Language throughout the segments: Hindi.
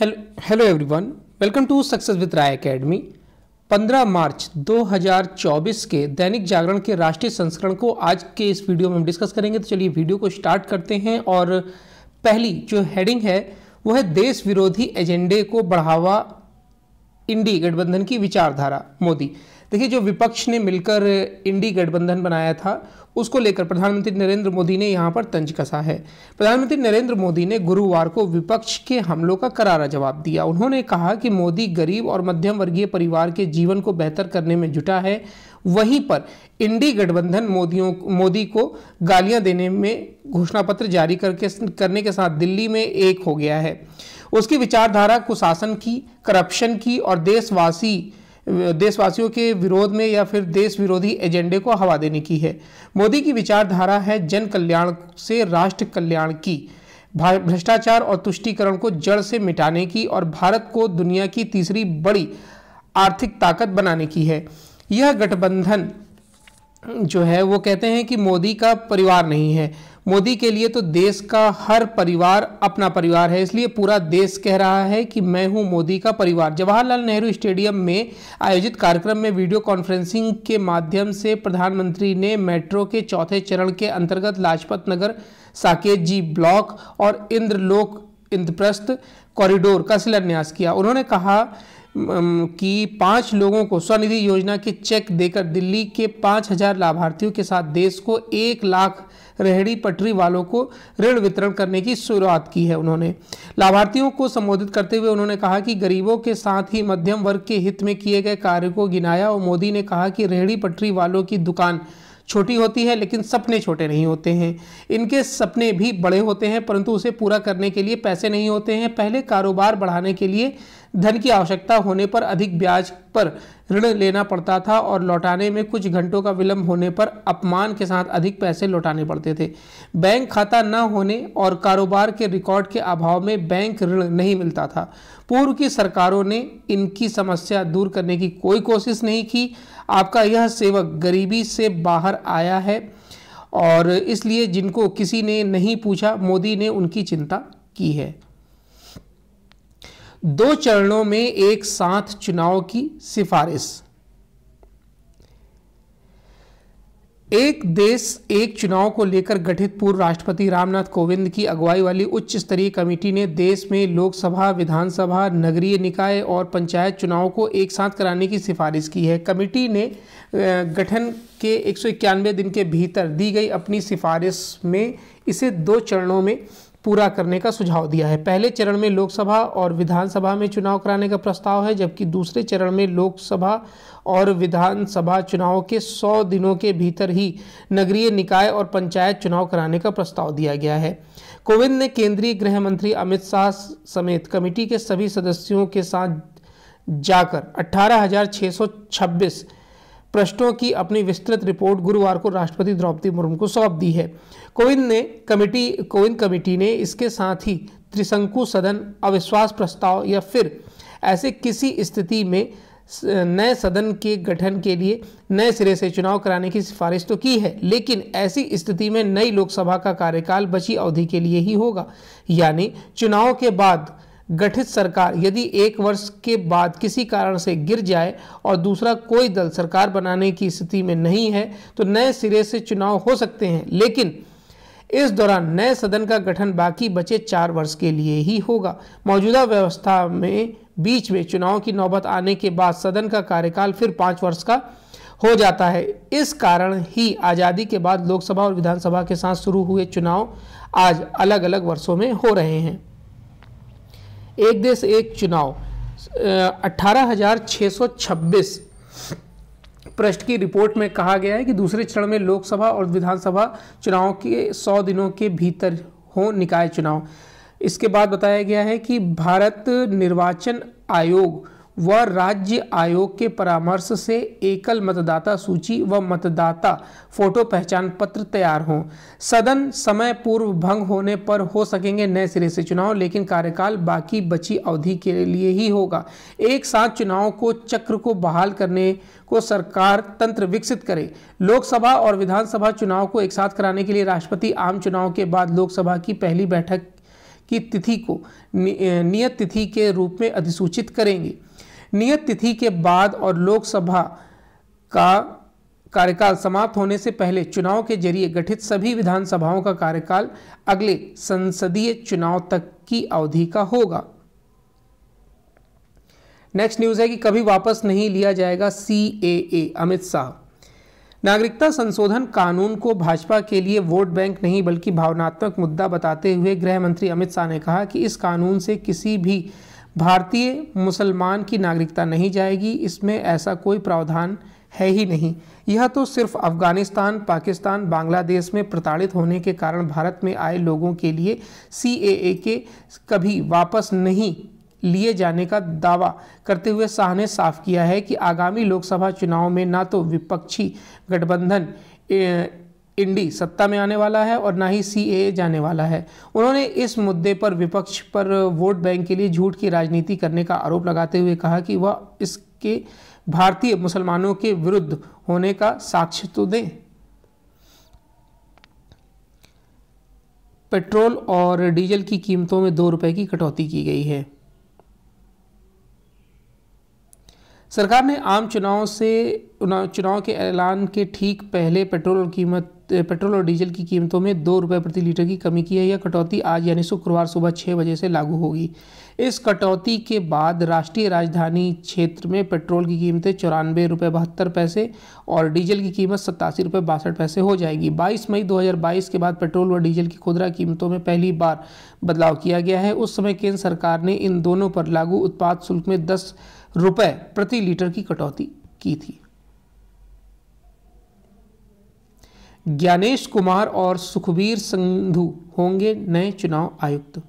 hello everyone welcome to success with Rai academy 15 मार्च 2024 के दैनिक जागरण के राष्ट्रीय संस्करण को आज के इस वीडियो में हम डिस्कस करेंगे तो चलिए वीडियो को स्टार्ट करते हैं और पहली जो हेडिंग है वो है देश विरोधी एजेंडे को बढ़ावा इंडी गठबंधन की विचारधारा मोदी देखिए जो विपक्ष ने मिलकर इंडी गठबंधन बनाया था उसको लेकर प्रधानमंत्री नरेंद्र मोदी ने यहाँ पर तंज कसा है प्रधानमंत्री नरेंद्र मोदी ने गुरुवार को विपक्ष के हमलों का करारा जवाब दिया उन्होंने कहा कि मोदी गरीब और मध्यम वर्गीय परिवार के जीवन को बेहतर करने में जुटा है वहीं पर इंडी गठबंधन मोदियों मोदी को गालियां देने में घोषणा पत्र जारी करके करने के साथ दिल्ली में एक हो गया है उसकी विचारधारा कुशासन की करप्शन की और देशवासी देशवासियों के विरोध में या फिर देश विरोधी एजेंडे को हवा देने की है मोदी की विचारधारा है जन कल्याण से राष्ट्र कल्याण की भ्रष्टाचार और तुष्टिकरण को जड़ से मिटाने की और भारत को दुनिया की तीसरी बड़ी आर्थिक ताकत बनाने की है यह गठबंधन जो है वो कहते हैं कि मोदी का परिवार नहीं है मोदी के लिए तो देश का हर परिवार अपना परिवार है इसलिए पूरा देश कह रहा है कि मैं हूं मोदी का परिवार जवाहरलाल नेहरू स्टेडियम में आयोजित कार्यक्रम में वीडियो कॉन्फ्रेंसिंग के माध्यम से प्रधानमंत्री ने मेट्रो के चौथे चरण के अंतर्गत लाजपत नगर साकेत जी ब्लॉक और इंद्रलोक इंद्रप्रस्थ कॉरिडोर का शिलान्यास किया उन्होंने कहा कि पाँच लोगों को स्वनिधि योजना के चेक देकर दिल्ली के पाँच हजार लाभार्थियों के साथ देश को एक लाख रेहड़ी पटरी वालों को ऋण वितरण करने की शुरुआत की है उन्होंने लाभार्थियों को संबोधित करते हुए उन्होंने कहा कि गरीबों के साथ ही मध्यम वर्ग के हित में किए गए कार्य को गिनाया और मोदी ने कहा कि रेहड़ी पटरी वालों की दुकान छोटी होती है लेकिन सपने छोटे नहीं होते हैं इनके सपने भी बड़े होते हैं परंतु उसे पूरा करने के लिए पैसे नहीं होते हैं पहले कारोबार बढ़ाने के लिए धन की आवश्यकता होने पर अधिक ब्याज पर ऋण लेना पड़ता था और लौटाने में कुछ घंटों का विलंब होने पर अपमान के साथ अधिक पैसे लौटाने पड़ते थे बैंक खाता न होने और कारोबार के रिकॉर्ड के अभाव में बैंक ऋण नहीं मिलता था पूर्व की सरकारों ने इनकी समस्या दूर करने की कोई कोशिश नहीं की आपका यह सेवक गरीबी से बाहर आया है और इसलिए जिनको किसी ने नहीं पूछा मोदी ने उनकी चिंता की है दो चरणों में एक साथ चुनाव की सिफारिश एक देश एक चुनाव को लेकर गठित पूर्व राष्ट्रपति रामनाथ कोविंद की अगुवाई वाली उच्च स्तरीय कमेटी ने देश में लोकसभा विधानसभा नगरीय निकाय और पंचायत चुनाव को एक साथ कराने की सिफारिश की है कमेटी ने गठन के एक दिन के भीतर दी गई अपनी सिफारिश में इसे दो चरणों में पूरा करने का सुझाव दिया है पहले चरण में लोकसभा और विधानसभा में चुनाव कराने का प्रस्ताव है जबकि दूसरे चरण में लोकसभा और विधानसभा चुनाव के 100 दिनों के भीतर ही नगरीय निकाय और पंचायत चुनाव कराने का प्रस्ताव दिया गया है कोविंद ने केंद्रीय गृह मंत्री अमित शाह समेत कमेटी के सभी सदस्यों के साथ जाकर अठारह प्रश्नों की अपनी विस्तृत रिपोर्ट गुरुवार को राष्ट्रपति द्रौपदी मुर्मू को सौंप दी है कोविंद ने कमेटी कोविंद कमेटी ने इसके साथ ही त्रिशंकु सदन अविश्वास प्रस्ताव या फिर ऐसे किसी स्थिति में नए सदन के गठन के लिए नए सिरे से चुनाव कराने की सिफारिश तो की है लेकिन ऐसी स्थिति में नई लोकसभा का कार्यकाल बची अवधि के लिए ही होगा यानी चुनाव के बाद गठित सरकार यदि एक वर्ष के बाद किसी कारण से गिर जाए और दूसरा कोई दल सरकार बनाने की स्थिति में नहीं है तो नए सिरे से चुनाव हो सकते हैं लेकिन इस दौरान नए सदन का गठन बाकी बचे चार वर्ष के लिए ही होगा मौजूदा व्यवस्था में बीच में चुनाव की नौबत आने के बाद सदन का कार्यकाल फिर पाँच वर्ष का हो जाता है इस कारण ही आज़ादी के बाद लोकसभा और विधानसभा के साथ शुरू हुए चुनाव आज अलग अलग वर्षों में हो रहे हैं एक देश एक चुनाव अट्ठारह प्रश्न की रिपोर्ट में कहा गया है कि दूसरे चरण में लोकसभा और विधानसभा चुनाव के सौ दिनों के भीतर हों निकाय चुनाव इसके बाद बताया गया है कि भारत निर्वाचन आयोग व राज्य आयोग के परामर्श से एकल मतदाता सूची व मतदाता फोटो पहचान पत्र तैयार हों सदन समय पूर्व भंग होने पर हो सकेंगे नए सिरे से चुनाव लेकिन कार्यकाल बाकी बची अवधि के लिए ही होगा एक साथ चुनाव को चक्र को बहाल करने को सरकार तंत्र विकसित करे लोकसभा और विधानसभा चुनाव को एक साथ कराने के लिए राष्ट्रपति आम चुनाव के बाद लोकसभा की पहली बैठक की तिथि को नियत तिथि के रूप में अधिसूचित करेंगे नियत तिथि के बाद और लोकसभा का कार्यकाल समाप्त होने से पहले चुनाव के जरिए गठित सभी विधानसभाओं का कार्यकाल अगले संसदीय चुनाव तक की अवधि का होगा नेक्स्ट न्यूज है कि कभी वापस नहीं लिया जाएगा सी ए अमित शाह नागरिकता संशोधन कानून को भाजपा के लिए वोट बैंक नहीं बल्कि भावनात्मक मुद्दा बताते हुए गृह मंत्री अमित शाह ने कहा कि इस कानून से किसी भी भारतीय मुसलमान की नागरिकता नहीं जाएगी इसमें ऐसा कोई प्रावधान है ही नहीं यह तो सिर्फ अफगानिस्तान पाकिस्तान बांग्लादेश में प्रताड़ित होने के कारण भारत में आए लोगों के लिए सी के कभी वापस नहीं लिए जाने का दावा करते हुए शाह ने साफ किया है कि आगामी लोकसभा चुनाव में ना तो विपक्षी गठबंधन इंडी सत्ता में आने वाला है और ना ही सी जाने वाला है उन्होंने इस मुद्दे पर विपक्ष पर वोट बैंक के लिए झूठ की राजनीति करने का आरोप लगाते हुए कहा कि वह इसके भारतीय मुसलमानों के विरुद्ध होने का साक्ष्य तो दें पेट्रोल और डीजल की कीमतों में दो रुपए की कटौती की गई है सरकार ने आम चुनाव से चुनाव के ऐलान के ठीक पहले पेट्रोल कीमत पेट्रोल और डीजल की कीमतों में दो रुपये प्रति लीटर की कमी की है यह कटौती आज यानी शुक्रवार सुबह छः बजे से लागू होगी इस कटौती के बाद राष्ट्रीय राजधानी क्षेत्र में पेट्रोल की कीमतें चौरानवे रुपये बहत्तर पैसे और डीजल की कीमत सत्तासी रुपये बासठ पैसे हो जाएगी 22 मई 2022 के बाद पेट्रोल व डीजल की खुदरा कीमतों में पहली बार बदलाव किया गया है उस समय केंद्र सरकार ने इन दोनों पर लागू उत्पाद शुल्क में दस रुपए प्रति लीटर की कटौती की थी ज्ञानेश कुमार और सुखबीर संधु होंगे नए चुनाव आयुक्त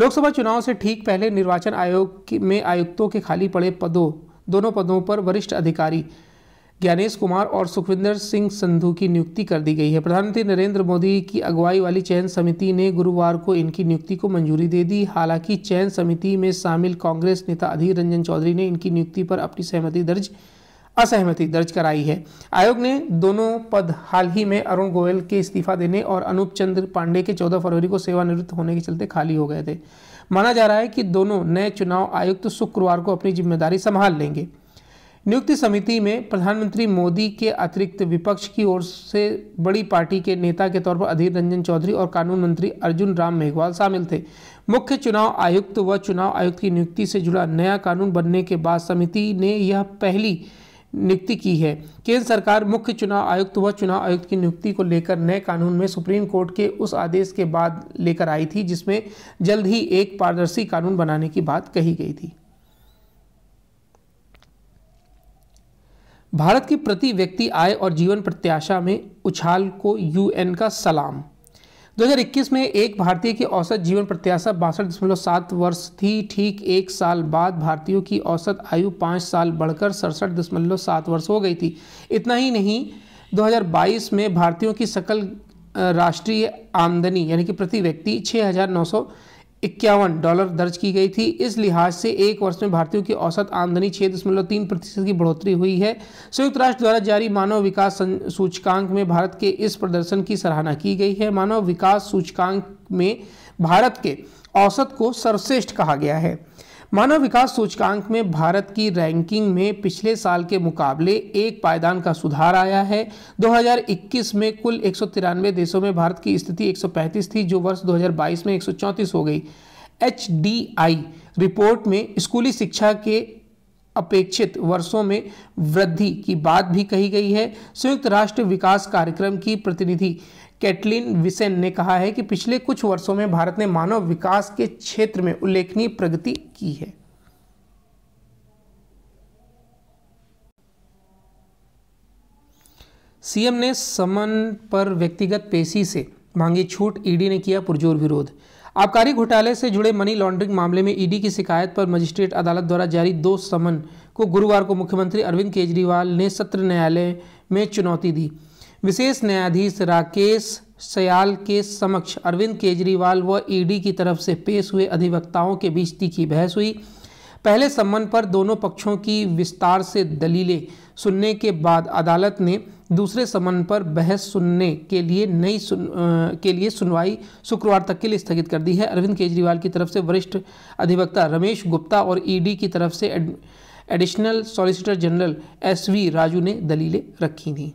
लोकसभा चुनाव से ठीक पहले निर्वाचन आयोग में आयुक्तों के खाली पड़े पदों दोनों पदों पर वरिष्ठ अधिकारी ज्ञानेश कुमार और सुखविंदर सिंह संधु की नियुक्ति कर दी गई है प्रधानमंत्री नरेंद्र मोदी की अगुवाई वाली चयन समिति ने गुरुवार को इनकी नियुक्ति को मंजूरी दे दी हालांकि चयन समिति में शामिल कांग्रेस नेता अधीर रंजन चौधरी ने इनकी नियुक्ति पर अपनी सहमति दर्ज असहमति दर्ज कराई है आयोग ने दोनों पद हाल ही में अरुण गोयल के इस्तीफा देने और अनूप चंद्र पांडे के 14 फरवरी को सेवानिवृत्त होने के चलते खाली हो गए थे माना जा रहा है कि दोनों नए चुनाव आयुक्त तो शुक्रवार को अपनी जिम्मेदारी संभाल लेंगे नियुक्ति समिति में प्रधानमंत्री मोदी के अतिरिक्त विपक्ष की ओर से बड़ी पार्टी के नेता के तौर पर अधीर रंजन चौधरी और कानून मंत्री अर्जुन राम मेघवाल शामिल थे मुख्य चुनाव आयुक्त व चुनाव आयुक्त की नियुक्ति से जुड़ा नया कानून बनने के बाद समिति ने यह पहली नियुक्ति की है केंद्र सरकार मुख्य चुनाव आयुक्त व चुनाव आयुक्त की नियुक्ति को लेकर नए कानून में सुप्रीम कोर्ट के उस आदेश के बाद लेकर आई थी जिसमें जल्द ही एक पारदर्शी कानून बनाने की बात कही गई थी भारत की प्रति व्यक्ति आय और जीवन प्रत्याशा में उछाल को यूएन का सलाम 2021 में एक भारतीय की औसत जीवन प्रत्याशा बासठ दशमलव सात वर्ष थी ठीक एक साल बाद भारतीयों की औसत आयु पाँच साल बढ़कर सड़सठ दशमलव सात वर्ष हो गई थी इतना ही नहीं 2022 में भारतीयों की सकल राष्ट्रीय आमदनी यानी कि प्रति व्यक्ति छः हज़ार नौ सौ इक्यावन डॉलर दर्ज की गई थी इस लिहाज से एक वर्ष में भारतीयों की औसत आमदनी छः दशमलव तीन प्रतिशत की बढ़ोतरी हुई है संयुक्त राष्ट्र द्वारा जारी मानव विकास सूचकांक में भारत के इस प्रदर्शन की सराहना की गई है मानव विकास सूचकांक में भारत के औसत को सर्वश्रेष्ठ कहा गया है मानव विकास सूचकांक में भारत की रैंकिंग में पिछले साल के मुकाबले एक पायदान का सुधार आया है 2021 में कुल एक देशों में भारत की स्थिति 135 थी जो वर्ष 2022 में एक हो गई एच रिपोर्ट में स्कूली शिक्षा के अपेक्षित वर्षों में वृद्धि की बात भी कही गई है संयुक्त राष्ट्र विकास कार्यक्रम की प्रतिनिधि कैटलिन विसेन ने कहा है कि पिछले कुछ वर्षों में भारत ने मानव विकास के क्षेत्र में उल्लेखनीय प्रगति की है सीएम ने समन पर व्यक्तिगत पेशी से मांगी छूट ईडी ने किया पुरजोर विरोध आबकारी घोटाले से जुड़े मनी लॉन्ड्रिंग मामले में ईडी की शिकायत पर मजिस्ट्रेट अदालत द्वारा जारी दो समन को गुरुवार को मुख्यमंत्री अरविंद केजरीवाल ने सत्र न्यायालय में चुनौती दी विशेष न्यायाधीश राकेश सयाल के समक्ष अरविंद केजरीवाल व ईडी की तरफ से पेश हुए अधिवक्ताओं के बीच तीखी बहस हुई पहले सम्मन पर दोनों पक्षों की विस्तार से दलीलें सुनने के बाद अदालत ने दूसरे समन पर बहस सुनने के लिए नई सुन आ, के लिए सुनवाई शुक्रवार तक के लिए स्थगित कर दी है अरविंद केजरीवाल की तरफ से वरिष्ठ अधिवक्ता रमेश गुप्ता और ईडी की तरफ से additional solicitor general SV Raju ने दलीलें रखी थीं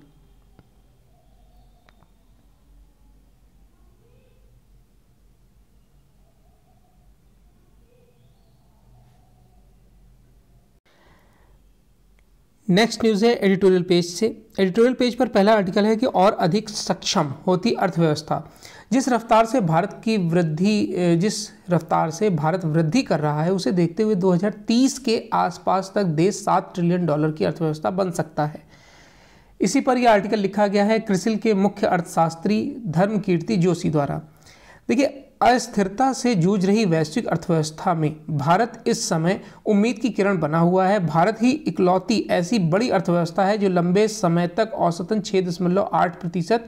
नेक्स्ट न्यूज़ है एडिटोरियल पेज से एडिटोरियल पेज पर पहला आर्टिकल है कि और अधिक सक्षम होती अर्थव्यवस्था जिस रफ्तार से भारत की वृद्धि जिस रफ्तार से भारत वृद्धि कर रहा है उसे देखते हुए 2030 के आसपास तक देश सात ट्रिलियन डॉलर की अर्थव्यवस्था बन सकता है इसी पर यह आर्टिकल लिखा गया है क्रिसिल के मुख्य अर्थशास्त्री धर्म कीर्ति जोशी द्वारा देखिए अस्थिरता से जूझ रही वैश्विक अर्थव्यवस्था में भारत इस समय उम्मीद की किरण बना हुआ है भारत ही इकलौती ऐसी बड़ी अर्थव्यवस्था है जो लंबे समय तक औसतन छः दशमलव आठ प्रतिशत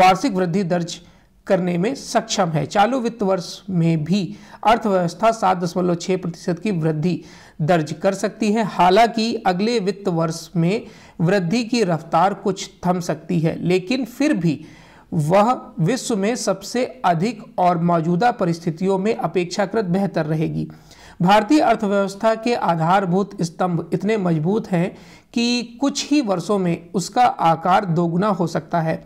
वार्षिक वृद्धि दर्ज करने में सक्षम है चालू वित्त वर्ष में भी अर्थव्यवस्था सात दशमलव छः प्रतिशत की वृद्धि दर्ज कर सकती है हालांकि अगले वित्त वर्ष में वृद्धि की रफ्तार कुछ थम सकती है लेकिन फिर भी वह विश्व में सबसे अधिक और मौजूदा परिस्थितियों में अपेक्षाकृत बेहतर रहेगी भारतीय अर्थव्यवस्था के आधारभूत स्तंभ इतने मजबूत हैं कि कुछ ही वर्षों में उसका आकार दोगुना हो सकता है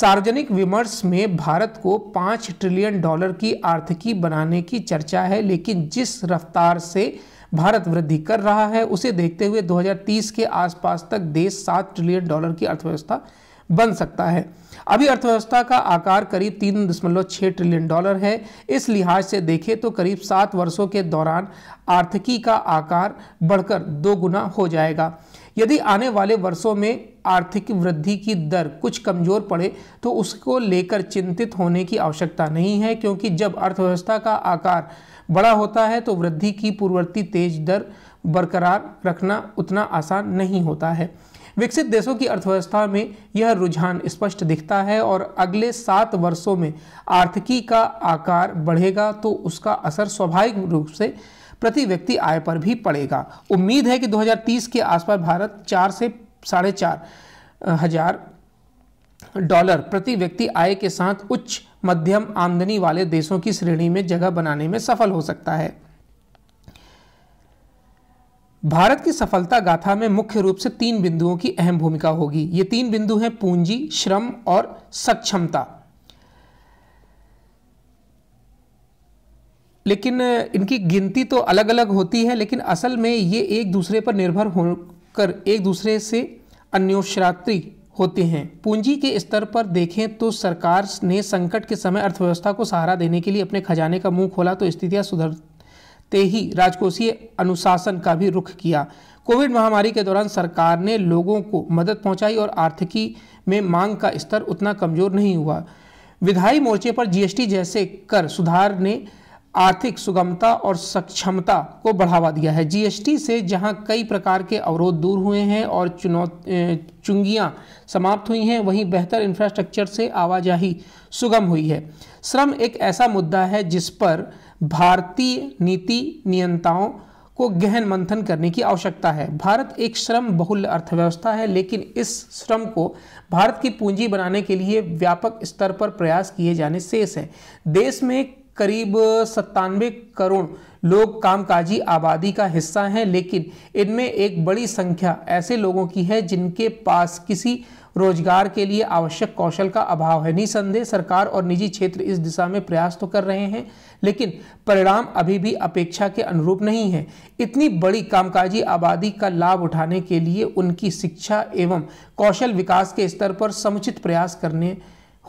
सार्वजनिक विमर्श में भारत को पाँच ट्रिलियन डॉलर की आर्थिकी बनाने की चर्चा है लेकिन जिस रफ्तार से भारत वृद्धि कर रहा है उसे देखते हुए 2030 के आसपास तक देश सात ट्रिलियन डॉलर की अर्थव्यवस्था बन सकता है अभी अर्थव्यवस्था का आकार करीब तीन दशमलव छः ट्रिलियन डॉलर है इस लिहाज से देखें तो करीब सात वर्षों के दौरान आर्थिकी का आकार बढ़कर दो गुना हो जाएगा यदि आने वाले वर्षों में आर्थिक वृद्धि की दर कुछ कमज़ोर पड़े तो उसको लेकर चिंतित होने की आवश्यकता नहीं है क्योंकि जब अर्थव्यवस्था का आकार बड़ा होता है तो वृद्धि की पूर्ववर्ती तेज दर बरकरार रखना उतना आसान नहीं होता है विकसित देशों की अर्थव्यवस्था में यह रुझान स्पष्ट दिखता है और अगले सात वर्षों में आर्थिकी का आकार बढ़ेगा तो उसका असर स्वाभाविक रूप से प्रति व्यक्ति आय पर भी पड़ेगा उम्मीद है कि 2030 के आसपास भारत चार से साढ़े चार हजार डॉलर प्रति व्यक्ति आय के साथ उच्च मध्यम आमदनी वाले देशों की श्रेणी में जगह बनाने में सफल हो सकता है भारत की सफलता गाथा में मुख्य रूप से तीन बिंदुओं की अहम भूमिका होगी ये तीन बिंदु हैं पूंजी श्रम और सक्षमता लेकिन इनकी गिनती तो अलग अलग होती है लेकिन असल में ये एक दूसरे पर निर्भर होकर एक दूसरे से अन्योश्रात्री होते हैं पूंजी के स्तर पर देखें तो सरकार ने संकट के समय अर्थव्यवस्था को सहारा देने के लिए अपने खजाने का मुंह खोला तो स्थितियां सुधर ते ही राजकोषीय अनुशासन का भी रुख किया कोविड महामारी के दौरान सरकार ने लोगों को मदद पहुंचाई और आर्थिकी में मांग का स्तर उतना कमजोर नहीं हुआ विधायी मोर्चे पर जीएसटी जैसे कर सुधार ने आर्थिक सुगमता और सक्षमता को बढ़ावा दिया है जीएसटी से जहां कई प्रकार के अवरोध दूर हुए हैं और चुनौ चुंगियाँ समाप्त हुई हैं वहीं बेहतर इंफ्रास्ट्रक्चर से आवाजाही सुगम हुई है श्रम एक ऐसा मुद्दा है जिस पर भारतीय नीति नियंताओं को गहन मंथन करने की आवश्यकता है भारत एक श्रम बहुल अर्थव्यवस्था है लेकिन इस श्रम को भारत की पूंजी बनाने के लिए व्यापक स्तर पर प्रयास किए जाने शेष हैं देश में करीब सत्तानवे करोड़ लोग कामकाजी आबादी का हिस्सा हैं लेकिन इनमें एक बड़ी संख्या ऐसे लोगों की है जिनके पास किसी रोजगार के लिए आवश्यक कौशल का अभाव है निसंदेह सरकार और निजी क्षेत्र इस दिशा में प्रयास तो कर रहे हैं लेकिन परिणाम अभी भी अपेक्षा के अनुरूप नहीं है इतनी बड़ी कामकाजी आबादी का लाभ उठाने के लिए उनकी शिक्षा एवं कौशल विकास के स्तर पर समुचित प्रयास करने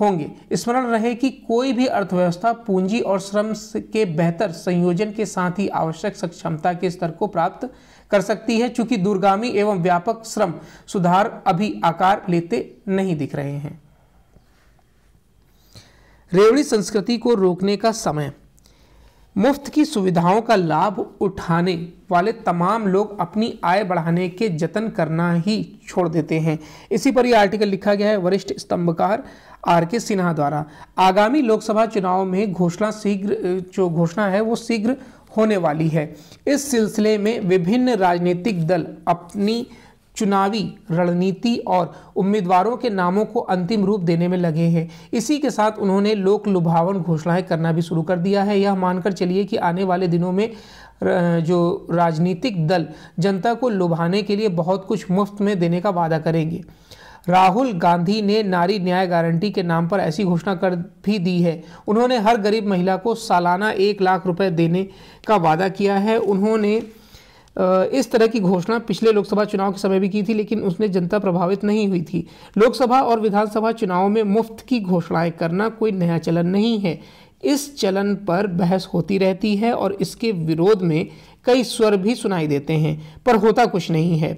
होंगे स्मरण रहे कि कोई भी अर्थव्यवस्था पूंजी और श्रम के बेहतर संयोजन के साथ ही आवश्यक सक्षमता के स्तर को प्राप्त कर सकती है चूंकि दूरगामी एवं व्यापक श्रम सुधार अभी आकार लेते नहीं दिख रहे हैं रेवड़ी संस्कृति को रोकने का समय मुफ्त की सुविधाओं का लाभ उठाने वाले तमाम लोग अपनी आय बढ़ाने के जतन करना ही छोड़ देते हैं इसी पर यह आर्टिकल लिखा गया है वरिष्ठ स्तंभकार आर के सिन्हा द्वारा आगामी लोकसभा चुनाव में घोषणा शीघ्र जो घोषणा है वो शीघ्र होने वाली है इस सिलसिले में विभिन्न राजनीतिक दल अपनी चुनावी रणनीति और उम्मीदवारों के नामों को अंतिम रूप देने में लगे हैं इसी के साथ उन्होंने लोक लुभावन घोषणाएं करना भी शुरू कर दिया है यह मानकर चलिए कि आने वाले दिनों में जो राजनीतिक दल जनता को लुभाने के लिए बहुत कुछ मुफ्त में देने का वादा करेंगे राहुल गांधी ने नारी न्याय गारंटी के नाम पर ऐसी घोषणा कर भी दी है उन्होंने हर गरीब महिला को सालाना एक लाख रुपए देने का वादा किया है उन्होंने इस तरह की घोषणा पिछले लोकसभा चुनाव के समय भी की थी लेकिन उसने जनता प्रभावित नहीं हुई थी लोकसभा और विधानसभा चुनाव में मुफ्त की घोषणाएं करना कोई नया चलन नहीं है इस चलन पर बहस होती रहती है और इसके विरोध में कई स्वर भी सुनाई देते हैं पर होता कुछ नहीं है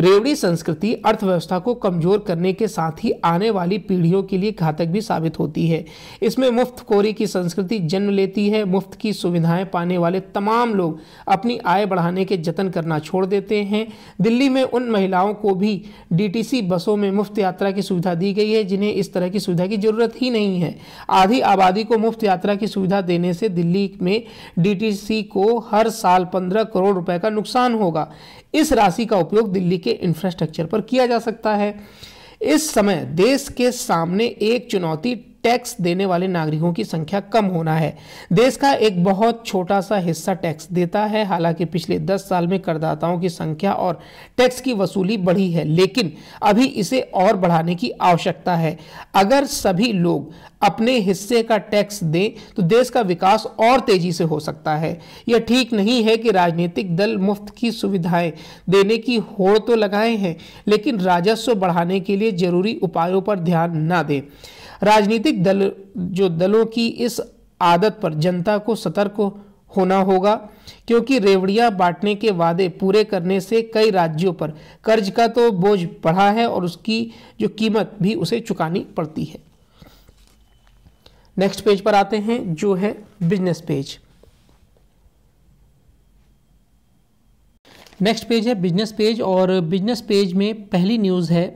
रेवड़ी संस्कृति अर्थव्यवस्था को कमजोर करने के साथ ही आने वाली पीढ़ियों के लिए घातक भी साबित होती है इसमें मुफ्त कोरी की संस्कृति जन्म लेती है मुफ्त की सुविधाएं पाने वाले तमाम लोग अपनी आय बढ़ाने के जतन करना छोड़ देते हैं दिल्ली में उन महिलाओं को भी डीटीसी बसों में मुफ्त यात्रा की सुविधा दी गई है जिन्हें इस तरह की सुविधा की ज़रूरत ही नहीं है आधी आबादी को मुफ्त यात्रा की सुविधा देने से दिल्ली में डीटीसी को हर साल पंद्रह करोड़ रुपए का नुकसान होगा इस राशि का उपयोग दिल्ली के के इंफ्रास्ट्रक्चर पर किया जा सकता है इस समय देश के सामने एक चुनौती टैक्स देने वाले नागरिकों की संख्या कम होना है देश का एक बहुत छोटा सा हिस्सा टैक्स देता है हालांकि पिछले 10 साल में करदाताओं की संख्या और टैक्स की वसूली बढ़ी है लेकिन अभी इसे और बढ़ाने की आवश्यकता है अगर सभी लोग अपने हिस्से का टैक्स दें तो देश का विकास और तेजी से हो सकता है यह ठीक नहीं है कि राजनीतिक दल मुफ्त की सुविधाएं देने की होड़ तो लगाए हैं लेकिन राजस्व बढ़ाने के लिए जरूरी उपायों पर ध्यान ना दें राजनीतिक दल जो दलों की इस आदत पर जनता को सतर्क होना होगा क्योंकि रेवड़ियां बांटने के वादे पूरे करने से कई राज्यों पर कर्ज का तो बोझ बढ़ा है और उसकी जो कीमत भी उसे चुकानी पड़ती है नेक्स्ट पेज पर आते हैं जो है बिजनेस पेज नेक्स्ट पेज है बिजनेस पेज और बिजनेस पेज में पहली न्यूज़ है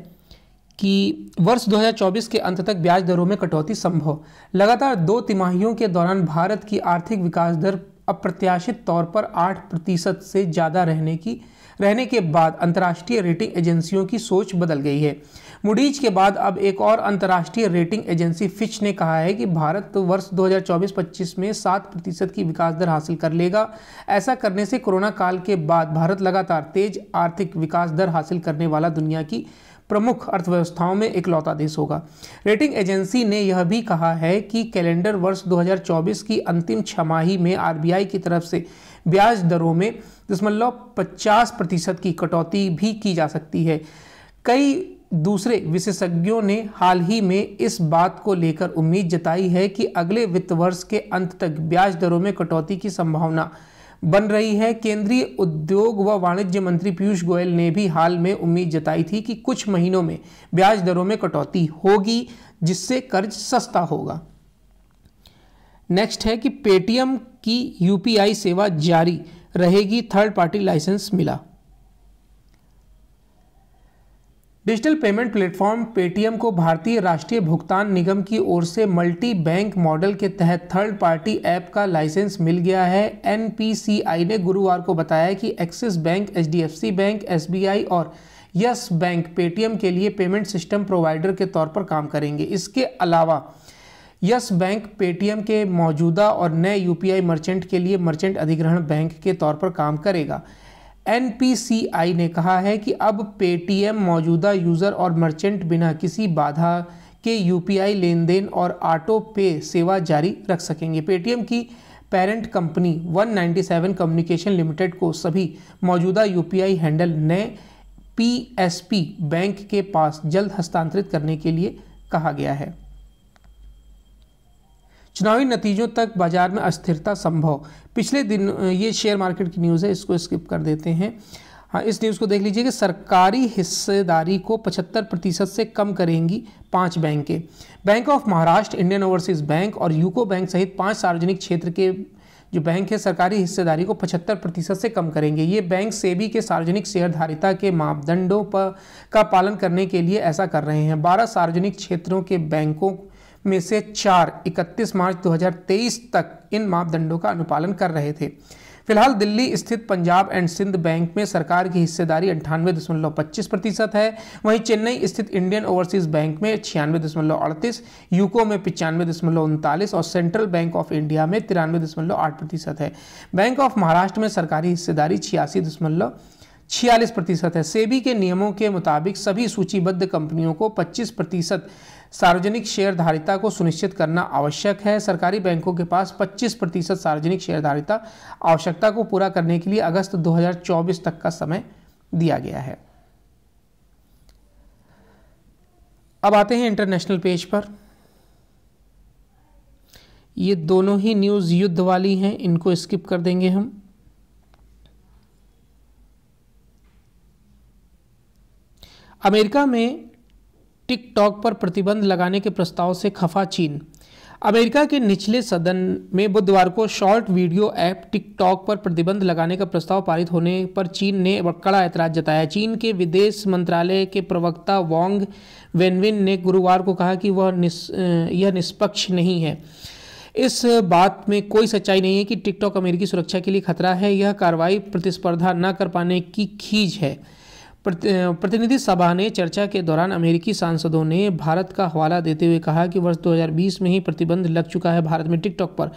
कि वर्ष 2024 के अंत तक ब्याज दरों में कटौती संभव लगातार दो तिमाहियों के दौरान भारत की आर्थिक विकास दर अप्रत्याशित तौर पर 8 प्रतिशत से ज़्यादा रहने की रहने के बाद अंतर्राष्ट्रीय रेटिंग एजेंसियों की सोच बदल गई है मुडीज के बाद अब एक और अंतर्राष्ट्रीय रेटिंग एजेंसी फिच ने कहा है कि भारत तो वर्ष 2024-25 में 7 प्रतिशत की विकास दर हासिल कर लेगा ऐसा करने से कोरोना काल के बाद भारत लगातार तेज आर्थिक विकास दर हासिल करने वाला दुनिया की प्रमुख अर्थव्यवस्थाओं में इकलौता देश होगा रेटिंग एजेंसी ने यह भी कहा है कि कैलेंडर वर्ष 2024 की अंतिम छमाही में आरबीआई की तरफ से ब्याज दरों में दशमलव पचास प्रतिशत की कटौती भी की जा सकती है कई दूसरे विशेषज्ञों ने हाल ही में इस बात को लेकर उम्मीद जताई है कि अगले वित्त वर्ष के अंत तक ब्याज दरों में कटौती की संभावना बन रही है केंद्रीय उद्योग व वाणिज्य मंत्री पीयूष गोयल ने भी हाल में उम्मीद जताई थी कि कुछ महीनों में ब्याज दरों में कटौती होगी जिससे कर्ज सस्ता होगा नेक्स्ट है कि पेटीएम की यूपीआई सेवा जारी रहेगी थर्ड पार्टी लाइसेंस मिला डिजिटल पेमेंट प्लेटफॉर्म पेटीएम को भारतीय राष्ट्रीय भुगतान निगम की ओर से मल्टी बैंक मॉडल के तहत थर्ड पार्टी ऐप का लाइसेंस मिल गया है एन ने गुरुवार को बताया कि Axis bank H bank S और यस बैंक पेटीएम के लिए पेमेंट सिस्टम प्रोवाइडर के तौर पर काम करेंगे इसके अलावा यस बैंक पेटीएम के मौजूदा और नए यूपीआई मर्चेंट के लिए मर्चेंट अधिग्रहण बैंक के तौर पर काम करेगा एन ने कहा है कि अब पे मौजूदा यूज़र और मर्चेंट बिना किसी बाधा के यूपीआई लेन देन और ऑटो पे सेवा जारी रख सकेंगे पे की पेरेंट कंपनी 197 कम्युनिकेशन लिमिटेड को सभी मौजूदा यू हैंडल नए पी बैंक के पास जल्द हस्तांतरित करने के लिए कहा गया है चुनावी नतीजों तक बाजार में अस्थिरता संभव पिछले दिन ये शेयर मार्केट की न्यूज़ है इसको स्किप कर देते हैं हाँ इस न्यूज़ को देख लीजिए कि सरकारी हिस्सेदारी को 75 प्रतिशत से कम करेंगी पांच बैंकें bank of Maharashtra Indian overseas bank और यूको बैंक सहित पांच सार्वजनिक क्षेत्र के जो बैंक है सरकारी हिस्सेदारी को 75 प्रतिशत से कम करेंगे ये बैंक सेबी के सार्वजनिक शेयरधारिता के मापदंडों पर का पालन करने के लिए ऐसा कर रहे हैं 12 सार्वजनिक क्षेत्रों के बैंकों में से चार 31 मार्च 2023 तक इन मापदंडों का अनुपालन कर रहे थे फिलहाल दिल्ली स्थित पंजाब एंड सिंध बैंक में सरकार की हिस्सेदारी अंठानवे दशमलव पच्चीस प्रतिशत है वहीं चेन्नई स्थित इंडियन ओवरसीज बैंक में छियानवे दशमलव अड़तीस यूको में पचानवे दशमलव उनतालीस और सेंट्रल बैंक ऑफ इंडिया में तिरानवे दशमलव आठ प्रतिशत है बैंक ऑफ महाराष्ट्र में सरकारी हिस्सेदारी छियासी दशमलव छियालीस प्रतिशत है सेबी के नियमों के मुताबिक सभी सूचीबद्ध कंपनियों को पच्चीस प्रतिशत सार्वजनिक शेयरधारिता को सुनिश्चित करना आवश्यक है सरकारी बैंकों के पास 25 प्रतिशत सार्वजनिक शेयरधारिता आवश्यकता को पूरा करने के लिए अगस्त 2024 तक का समय दिया गया है अब आते हैं इंटरनेशनल पेज पर ये दोनों ही न्यूज़ युद्ध वाली हैं इनको स्किप कर देंगे हम अमेरिका में टिकटॉक पर प्रतिबंध लगाने के प्रस्ताव से खफा चीन अमेरिका के निचले सदन में बुधवार को शॉर्ट वीडियो ऐप टिकटॉक पर प्रतिबंध लगाने का प्रस्ताव पारित होने पर चीन ने कड़ा ऐतराज जताया चीन के विदेश मंत्रालय के प्रवक्ता वांग वेनविन ने गुरुवार को कहा कि वह निस, यह निष्पक्ष नहीं है इस बात में कोई सच्चाई नहीं है कि टिकटॉक अमेरिकी सुरक्षा के लिए खतरा है यह कार्रवाई प्रतिस्पर्धा न कर पाने की खीज है प्रतिनिधि सभा ने चर्चा के दौरान अमेरिकी सांसदों ने भारत का हवाला देते हुए कहा कि वर्ष 2020 में ही प्रतिबंध लग चुका है भारत में टिकटॉक पर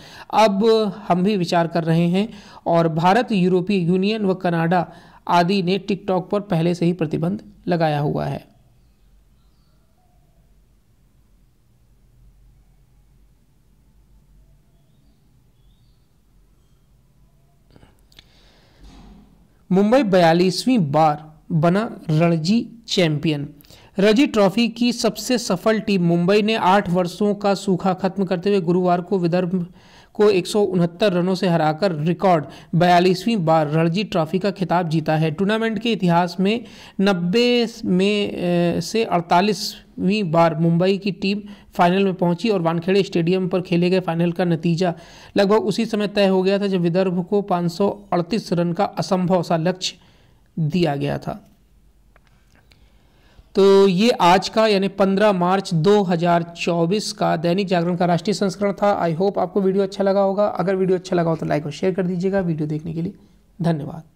अब हम भी विचार कर रहे हैं और भारत यूरोपीय यूनियन व कनाडा आदि ने टिकटॉक पर पहले से ही प्रतिबंध लगाया हुआ है मुंबई बयालीसवीं बार बना रणजी चैंपियन रणजी ट्रॉफी की सबसे सफल टीम मुंबई ने आठ वर्षों का सूखा खत्म करते हुए गुरुवार को विदर्भ को एक रनों से हराकर रिकॉर्ड बयालीसवीं बार रणजी ट्रॉफी का खिताब जीता है टूर्नामेंट के इतिहास में 90 में से 48वीं बार मुंबई की टीम फाइनल में पहुंची और वानखेड़े स्टेडियम पर खेले गए फाइनल का नतीजा लगभग उसी समय तय हो गया था जब विदर्भ को 538 रन का असंभव सा लक्ष्य दिया गया था तो ये आज का यानी 15 मार्च 2024 का दैनिक जागरण का राष्ट्रीय संस्करण था आई होप आपको वीडियो अच्छा लगा होगा अगर वीडियो अच्छा लगा हो तो लाइक और शेयर कर दीजिएगा वीडियो देखने के लिए धन्यवाद